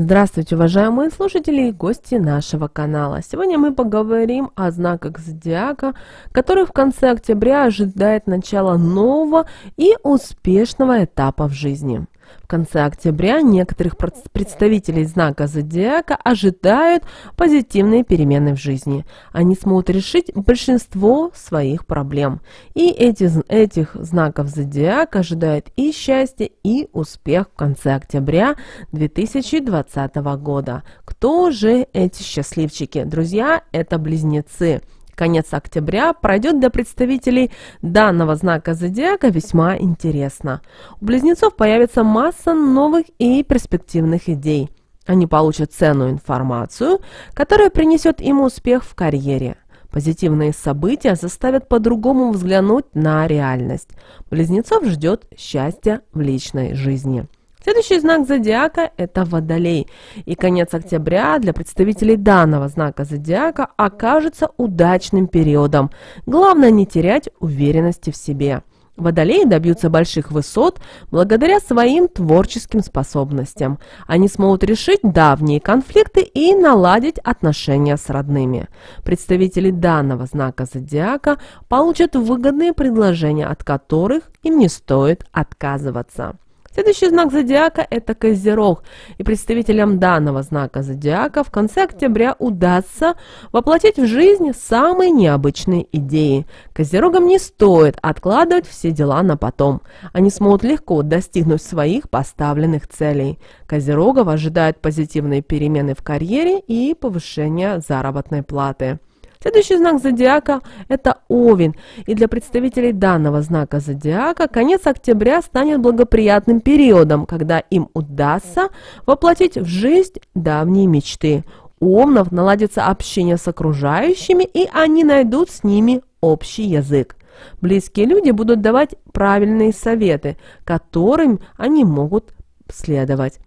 Здравствуйте, уважаемые слушатели и гости нашего канала. Сегодня мы поговорим о знаках зодиака, который в конце октября ожидает начала нового и успешного этапа в жизни. В конце октября некоторых представителей знака зодиака ожидают позитивные перемены в жизни. Они смогут решить большинство своих проблем. И эти, этих знаков зодиака ожидает и счастье, и успех в конце октября 2020 года. Кто же эти счастливчики? Друзья, это близнецы конец октября пройдет для представителей данного знака зодиака весьма интересно. У близнецов появится масса новых и перспективных идей. Они получат ценную информацию, которая принесет им успех в карьере. Позитивные события заставят по-другому взглянуть на реальность. Близнецов ждет счастье в личной жизни. Следующий знак зодиака – это водолей. И конец октября для представителей данного знака зодиака окажется удачным периодом. Главное не терять уверенности в себе. Водолеи добьются больших высот благодаря своим творческим способностям. Они смогут решить давние конфликты и наладить отношения с родными. Представители данного знака зодиака получат выгодные предложения, от которых им не стоит отказываться. Следующий знак зодиака – это Козерог, и представителям данного знака зодиака в конце октября удастся воплотить в жизнь самые необычные идеи. Козерогам не стоит откладывать все дела на потом. Они смогут легко достигнуть своих поставленных целей. Козерогов ожидают позитивные перемены в карьере и повышение заработной платы. Следующий знак зодиака – это Овен, и для представителей данного знака зодиака конец октября станет благоприятным периодом, когда им удастся воплотить в жизнь давние мечты. У Овнов наладится общение с окружающими, и они найдут с ними общий язык. Близкие люди будут давать правильные советы, которым они могут следовать.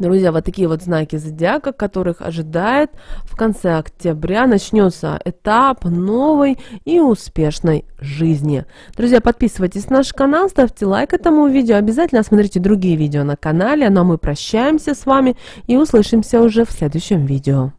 Друзья, вот такие вот знаки зодиака, которых ожидает в конце октября начнется этап новой и успешной жизни. Друзья, подписывайтесь на наш канал, ставьте лайк этому видео, обязательно смотрите другие видео на канале, ну а мы прощаемся с вами и услышимся уже в следующем видео.